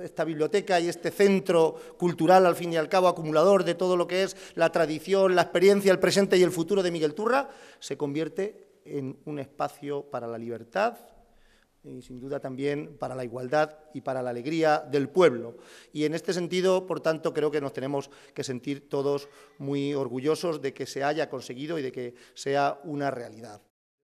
Esta biblioteca y este centro cultural, al fin y al cabo, acumulador de todo lo que es la tradición, la experiencia, el presente y el futuro de Miguel Turra, se convierte en un espacio para la libertad y, sin duda, también para la igualdad y para la alegría del pueblo. Y en este sentido, por tanto, creo que nos tenemos que sentir todos muy orgullosos de que se haya conseguido y de que sea una realidad.